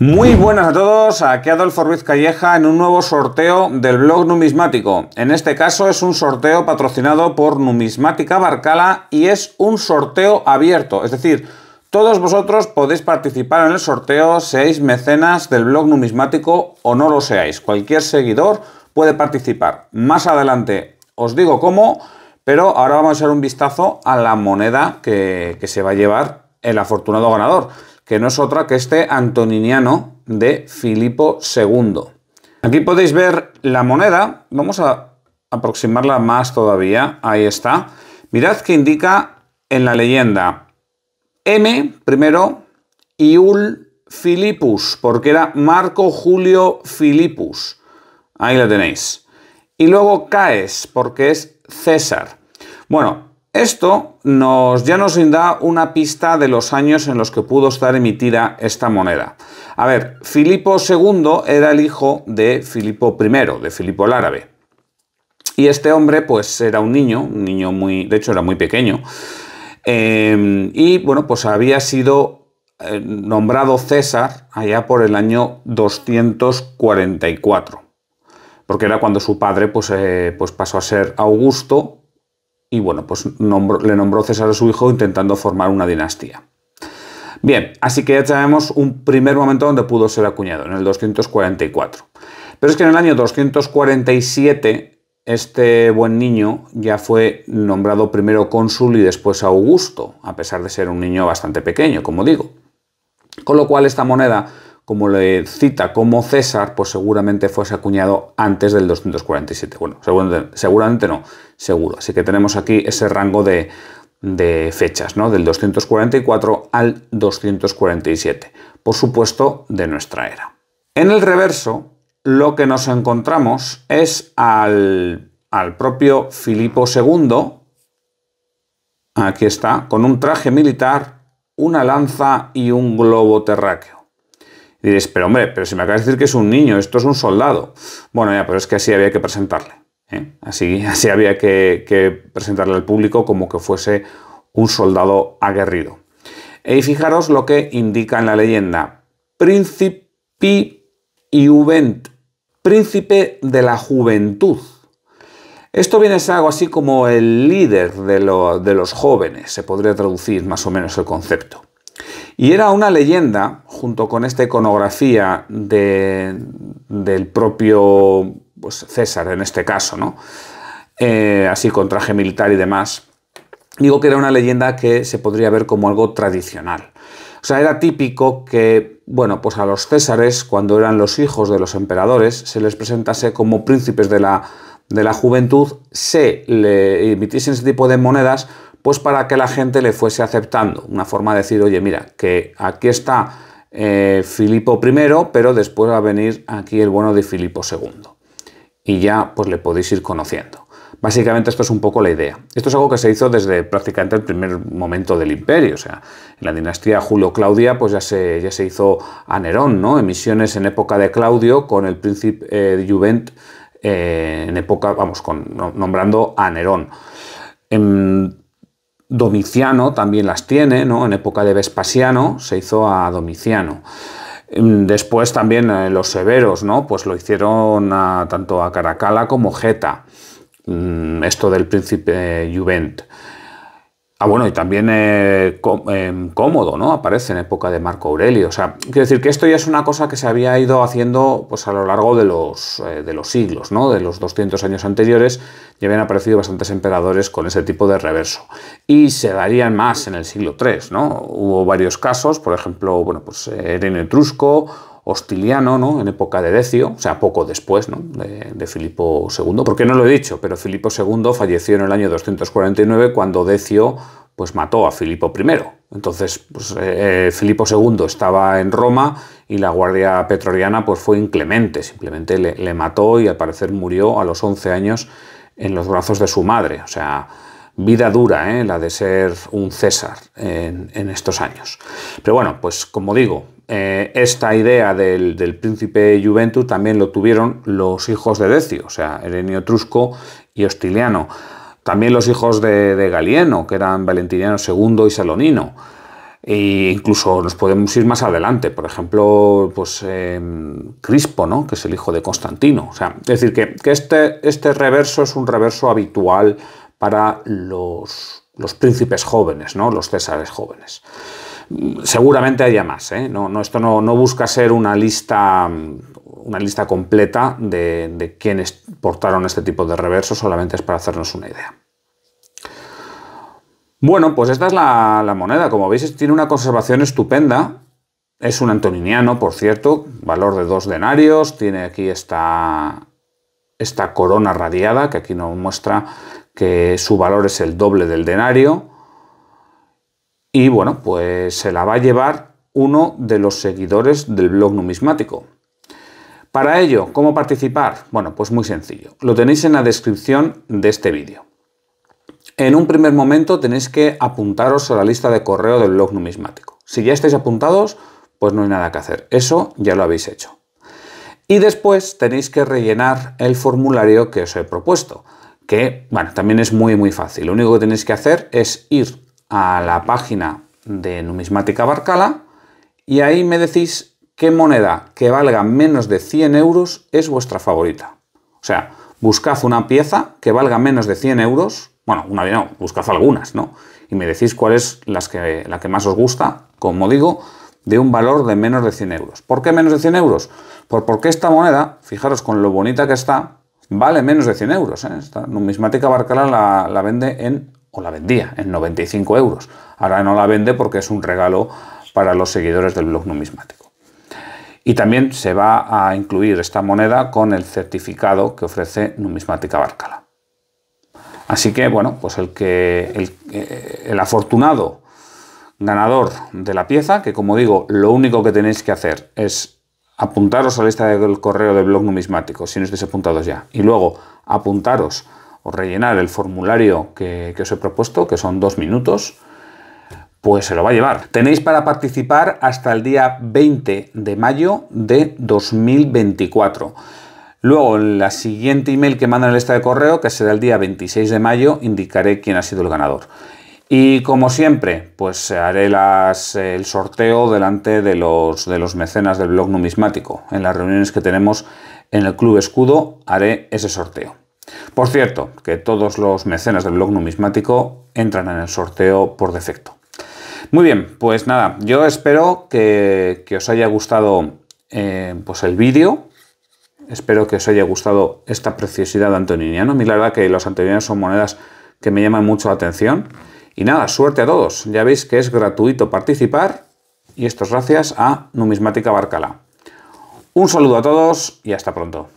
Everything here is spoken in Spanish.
Muy buenas a todos, aquí Adolfo Ruiz Calleja en un nuevo sorteo del blog numismático. En este caso es un sorteo patrocinado por Numismática Barcala y es un sorteo abierto, es decir, todos vosotros podéis participar en el sorteo, seáis mecenas del blog numismático o no lo seáis, cualquier seguidor puede participar. Más adelante os digo cómo, pero ahora vamos a hacer un vistazo a la moneda que, que se va a llevar el afortunado ganador que no es otra que este antoniniano de Filipo II. Aquí podéis ver la moneda, vamos a aproximarla más todavía, ahí está. Mirad que indica en la leyenda M primero, Iul Filipus, porque era Marco Julio Filipus. Ahí la tenéis. Y luego Caes, porque es César. Bueno, esto ya nos da una pista de los años en los que pudo estar emitida esta moneda. A ver, Filipo II era el hijo de Filipo I, de Filipo el Árabe. Y este hombre, pues, era un niño, un niño muy, de hecho, era muy pequeño. Em, y bueno, pues había sido eh, nombrado César allá por el año 244, porque era cuando su padre pues, eh, pues pasó a ser Augusto y bueno, pues le nombró César a su hijo intentando formar una dinastía. Bien, así que ya tenemos un primer momento donde pudo ser acuñado, en el 244. Pero es que en el año 247 este buen niño ya fue nombrado primero cónsul y después Augusto, a pesar de ser un niño bastante pequeño, como digo. Con lo cual esta moneda como le cita como César, pues seguramente fuese acuñado antes del 247. Bueno, seguramente, no, seguro. Así que tenemos aquí ese rango de, fechas, ¿no? Del 244 al 247, por supuesto, de nuestra era. En el reverso, lo que nos encontramos es al, al propio Filipo II, aquí está, con un traje militar, una lanza y un globo terráqueo. Diréis, pero hombre, pero si me acabas de decir que es un niño, esto es un soldado. Bueno, ya, pero es que así había que presentarle. ¿eh? Así, así había que, presentarle al público como que fuese un soldado aguerrido. Y fijaros lo que indica en la leyenda. Principi juvent príncipe de la juventud. Esto viene a ser algo así como el líder de, los jóvenes, se podría traducir más o menos el concepto. Y era una leyenda, junto con esta iconografía del propio pues, César en este caso, ¿no? Eh, así con traje militar y demás, digo que era una leyenda que se podría ver como algo tradicional. O sea, era típico que, bueno, pues a los césares, cuando eran los hijos de los emperadores, se les presentase como príncipes de la, de la juventud, se le emitiesen ese tipo de monedas pues para que la gente le fuese aceptando. Una forma de decir, oye, mira, que aquí está eh, Filipo I, pero después va a venir aquí el bueno de Filipo II. Y ya pues le podéis ir conociendo. Básicamente esto es un poco la idea. Esto es algo que se hizo desde prácticamente el primer momento del imperio. O sea, en la dinastía Julio-Claudia pues ya se, ya se hizo a Nerón, ¿no? Emisiones en época de Claudio con el príncipe eh, Juvent eh, en época, vamos, con, nombrando a Nerón. En, em, Domiciano también las tiene, ¿no? En época de Vespasiano se hizo a Domiciano. Mm, después también eh, los severos, ¿no? Pues lo hicieron tanto a Caracalla como Geta. Mm, esto del príncipe Juvent. Ah, bueno, y también eh, em, Cómodo, ¿no? Aparece en época de Marco Aurelio. O sea, quiero decir que esto ya es una cosa que se había ido haciendo pues, a lo largo de los, eh, de los siglos, ¿no? De los 200 años anteriores ya habían aparecido bastantes emperadores con ese tipo de reverso. Y se darían más en el siglo III, ¿no? Hubo varios casos, por ejemplo, bueno, pues eh, Erenio Etrusco Hostiliano, ¿no? En época de Decio, o sea, poco después, De, Filipo II, porque no lo he dicho, pero Filipo II falleció en el año 249 cuando Decio pues mató a Filipo I. Entonces, pues, eh, Filipo II estaba en Roma y la guardia petroriana pues, fue inclemente, simplemente le, mató y al parecer murió a los 11 años en los brazos de su madre. O sea, vida dura, ¿eh? la de ser un César en, en estos años. Pero bueno, pues como digo, eh, esta idea del, príncipe Juventus también lo tuvieron los hijos de Decio, o sea, Erenio Trusco y Hostiliano. También los hijos de, Galieno, que eran Valentiniano II y Salonino. E incluso nos podemos ir más adelante, por ejemplo, pues em, Crispo, ¿no? que es el hijo de Constantino. O sea, es decir, que, este, este, reverso es un reverso habitual para los, los príncipes jóvenes, ¿no? los césares jóvenes. Seguramente haya más. ¿eh? No, esto no, busca ser una lista, completa de, quienes portaron este tipo de reversos, solamente es para hacernos una idea. Bueno, pues esta es la, moneda. Como veis, tiene una conservación estupenda. Es un antoniniano, por cierto, valor de dos denarios. Tiene aquí esta corona radiada, que aquí nos muestra que su valor es el doble del denario. Y bueno, pues se la va a llevar uno de los seguidores del blog numismático. Para ello, ¿cómo participar? Bueno, pues muy sencillo. Lo tenéis en la descripción de este vídeo. En un primer momento tenéis que apuntaros a la lista de correo del blog numismático. Si ya estáis apuntados, pues no hay nada que hacer. Eso ya lo habéis hecho. Y después tenéis que rellenar el formulario que os he propuesto, que bueno, también es muy muy fácil. Lo único que tenéis que hacer es ir a la página de Numismática Barcala y ahí me decís qué moneda que valga menos de 100 euros es vuestra favorita. O sea, buscad una pieza que valga menos de 100 euros, bueno, una no, buscad algunas, ¿no? Y me decís cuál es las que, la que más os gusta, como digo, de un valor de menos de 100 euros. ¿Por qué menos de 100 euros? Por, pues porque esta moneda, fijaros con lo bonita que está, vale menos de 100 euros. ¿eh? Esta numismática Barcala la, la vende en o la vendía en 95 euros. Ahora no la vende porque es un regalo para los seguidores del blog numismático. Y también se va a incluir esta moneda con el certificado que ofrece Numismática Bárcala. Así que, bueno, pues el, que, el eh, afortunado ganador de la pieza, que como digo, lo único que tenéis que hacer es apuntaros a la lista del correo del blog numismático, si no estáis apuntados ya, y luego apuntaros o rellenar el formulario que, os he propuesto, que son dos minutos, pues se lo va a llevar. Tenéis para participar hasta el día 20 de mayo de 2024. Luego, en la siguiente email que mandan en la lista de correo, que será el día 26 de mayo, indicaré quién ha sido el ganador. Y como siempre, pues haré el sorteo delante de los, de los mecenas del blog numismático. En las reuniones que tenemos en el Club Escudo haré ese sorteo. Por cierto, que todos los mecenas del blog numismático entran en el sorteo por defecto. Muy bien, pues nada, yo espero que, os haya gustado eh, pues el vídeo. Espero que os haya gustado esta preciosidad de Antoniniano. la verdad que los antoninianos son monedas que me llaman mucho la atención. Y nada, suerte a todos. Ya veis que es gratuito participar y esto es gracias a Numismática Barcala. Un saludo a todos y hasta pronto.